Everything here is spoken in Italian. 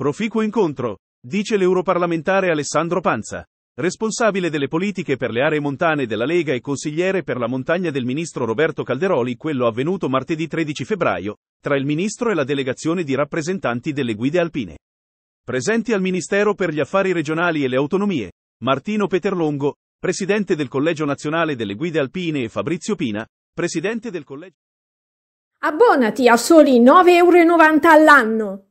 Proficuo incontro, dice l'europarlamentare Alessandro Panza, responsabile delle politiche per le aree montane della Lega e consigliere per la montagna del ministro Roberto Calderoli, quello avvenuto martedì 13 febbraio, tra il ministro e la delegazione di rappresentanti delle guide alpine. Presenti al Ministero per gli Affari Regionali e le Autonomie, Martino Peterlongo, presidente del Collegio Nazionale delle Guide Alpine e Fabrizio Pina, presidente del Collegio. Abbonati a soli 9,90 euro all'anno.